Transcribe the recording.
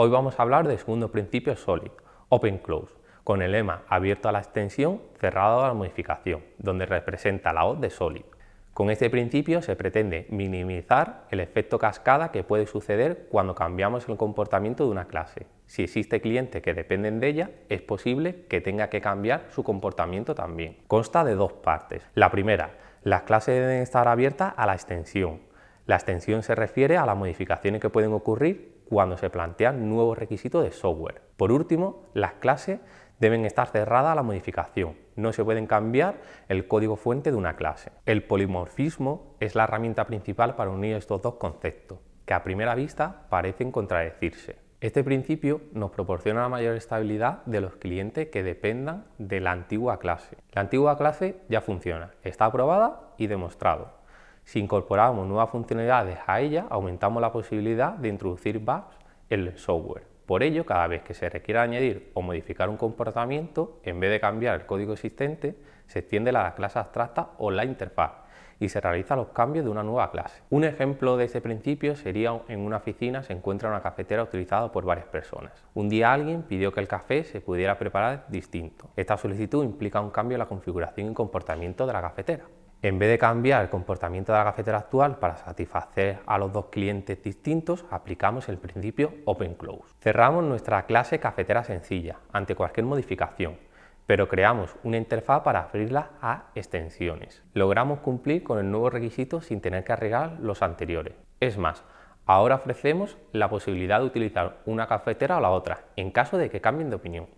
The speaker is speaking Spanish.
Hoy vamos a hablar del segundo principio SOLID, Open Close, con el lema abierto a la extensión, cerrado a la modificación, donde representa la O de SOLID. Con este principio se pretende minimizar el efecto cascada que puede suceder cuando cambiamos el comportamiento de una clase. Si existe clientes que dependen de ella, es posible que tenga que cambiar su comportamiento también. Consta de dos partes. La primera, las clases deben estar abiertas a la extensión la extensión se refiere a las modificaciones que pueden ocurrir cuando se plantean nuevos requisitos de software. Por último, las clases deben estar cerradas a la modificación. No se pueden cambiar el código fuente de una clase. El polimorfismo es la herramienta principal para unir estos dos conceptos, que a primera vista parecen contradecirse. Este principio nos proporciona la mayor estabilidad de los clientes que dependan de la antigua clase. La antigua clase ya funciona, está aprobada y demostrado. Si incorporamos nuevas funcionalidades a ella, aumentamos la posibilidad de introducir bugs en el software. Por ello, cada vez que se requiera añadir o modificar un comportamiento, en vez de cambiar el código existente, se extiende la clase abstracta o la interfaz y se realizan los cambios de una nueva clase. Un ejemplo de este principio sería en una oficina se encuentra una cafetera utilizada por varias personas. Un día alguien pidió que el café se pudiera preparar distinto. Esta solicitud implica un cambio en la configuración y comportamiento de la cafetera. En vez de cambiar el comportamiento de la cafetera actual para satisfacer a los dos clientes distintos, aplicamos el principio Open Close. Cerramos nuestra clase cafetera sencilla ante cualquier modificación, pero creamos una interfaz para abrirla a extensiones. Logramos cumplir con el nuevo requisito sin tener que arreglar los anteriores. Es más, ahora ofrecemos la posibilidad de utilizar una cafetera o la otra, en caso de que cambien de opinión.